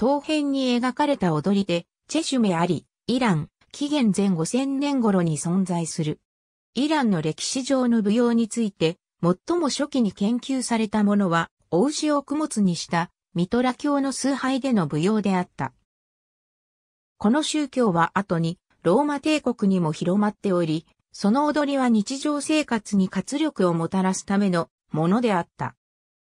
当編に描かれた踊りで、チェシュメあり、イラン、紀元前5000年頃に存在する。イランの歴史上の舞踊について、最も初期に研究されたものは、お牛を供物にしたミトラ教の崇拝での舞踊であった。この宗教は後にローマ帝国にも広まっており、その踊りは日常生活に活力をもたらすためのものであった。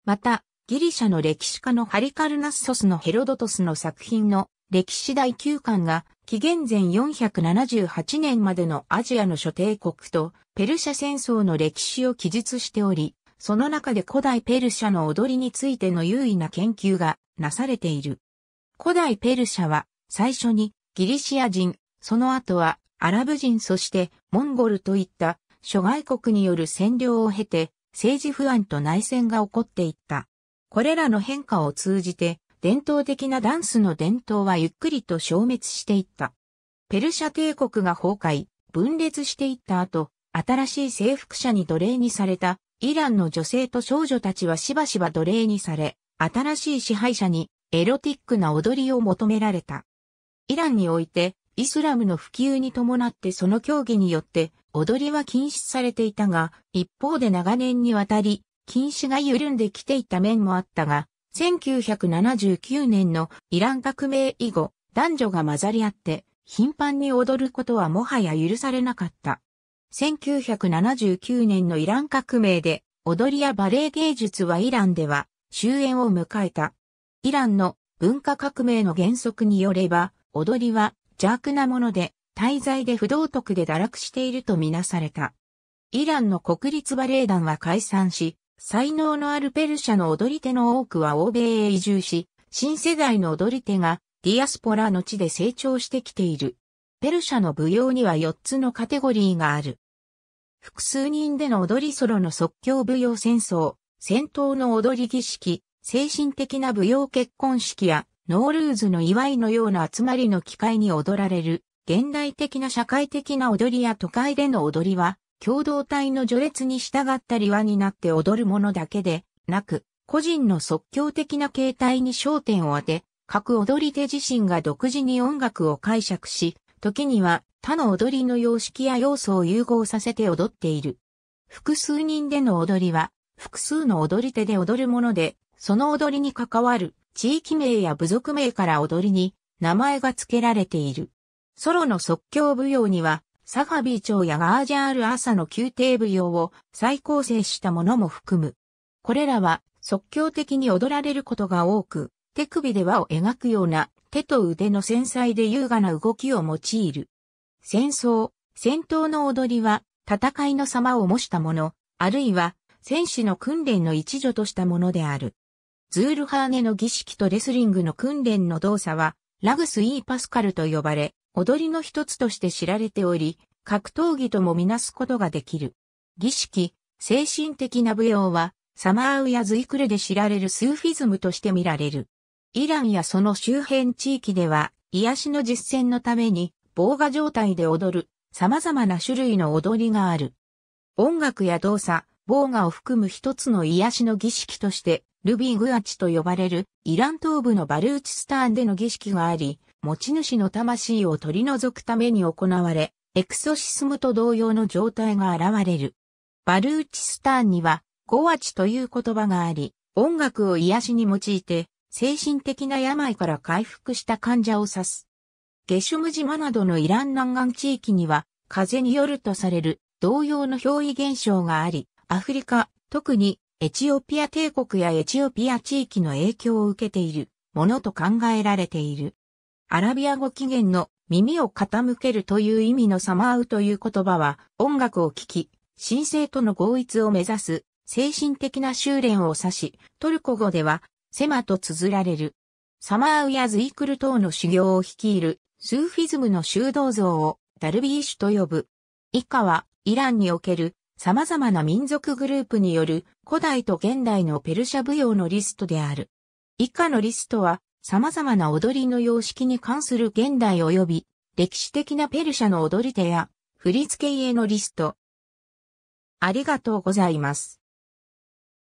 また、ギリシャの歴史家のハリカルナッソスのヘロドトスの作品の歴史第9巻が紀元前478年までのアジアの諸帝国とペルシャ戦争の歴史を記述しており、その中で古代ペルシャの踊りについての優位な研究がなされている。古代ペルシャは最初にギリシア人、その後はアラブ人そしてモンゴルといった諸外国による占領を経て政治不安と内戦が起こっていった。これらの変化を通じて、伝統的なダンスの伝統はゆっくりと消滅していった。ペルシャ帝国が崩壊、分裂していった後、新しい征服者に奴隷にされたイランの女性と少女たちはしばしば奴隷にされ、新しい支配者にエロティックな踊りを求められた。イランにおいて、イスラムの普及に伴ってその競技によって踊りは禁止されていたが、一方で長年にわたり禁止が緩んできていた面もあったが、1979年のイラン革命以後、男女が混ざり合って頻繁に踊ることはもはや許されなかった。1979年のイラン革命で踊りやバレエ芸術はイランでは終焉を迎えた。イランの文化革命の原則によれば、踊りは邪悪なもので、滞在で不道徳で堕落しているとみなされた。イランの国立バレエ団は解散し、才能のあるペルシャの踊り手の多くは欧米へ移住し、新世代の踊り手がディアスポラの地で成長してきている。ペルシャの舞踊には4つのカテゴリーがある。複数人での踊りソロの即興舞踊戦争、戦闘の踊り儀式、精神的な舞踊結婚式や、ノールーズの祝いのような集まりの機会に踊られる、現代的な社会的な踊りや都会での踊りは、共同体の序列に従ったり輪になって踊るものだけでなく、個人の即興的な形態に焦点を当て、各踊り手自身が独自に音楽を解釈し、時には他の踊りの様式や要素を融合させて踊っている。複数人での踊りは、複数の踊り手で踊るもので、その踊りに関わる地域名や部族名から踊りに名前が付けられている。ソロの即興舞踊には、サファビー朝やガージャール朝の宮廷舞踊を再構成したものも含む。これらは即興的に踊られることが多く、手首で輪を描くような手と腕の繊細で優雅な動きを用いる。戦争、戦闘の踊りは戦いの様を模したもの、あるいは戦士の訓練の一助としたものである。ズールハーネの儀式とレスリングの訓練の動作は、ラグス・イー・パスカルと呼ばれ、踊りの一つとして知られており、格闘技ともみなすことができる。儀式、精神的な舞踊は、サマーウやズイクレで知られるスーフィズムとして見られる。イランやその周辺地域では、癒しの実践のために、防火状態で踊る、様々な種類の踊りがある。音楽や動作、防火を含む一つの癒しの儀式として、ルビーグアチと呼ばれるイラン東部のバルーチスターンでの儀式があり、持ち主の魂を取り除くために行われ、エクソシスムと同様の状態が現れる。バルーチスターンには、ゴワチという言葉があり、音楽を癒しに用いて、精神的な病から回復した患者を指す。ゲシュム島などのイラン南岸地域には、風によるとされる同様の憑依現象があり、アフリカ、特にエチオピア帝国やエチオピア地域の影響を受けているものと考えられている。アラビア語起源の耳を傾けるという意味のサマーウという言葉は音楽を聴き、神聖との合一を目指す精神的な修練を指し、トルコ語ではセマと綴られる。サマーウやズイクル等の修行を率いるスーフィズムの修道像をダルビーシュと呼ぶ。以下はイランにおける様々な民族グループによる古代と現代のペルシャ舞踊のリストである。以下のリストは様々な踊りの様式に関する現代及び歴史的なペルシャの踊り手や振付家のリスト。ありがとうございます。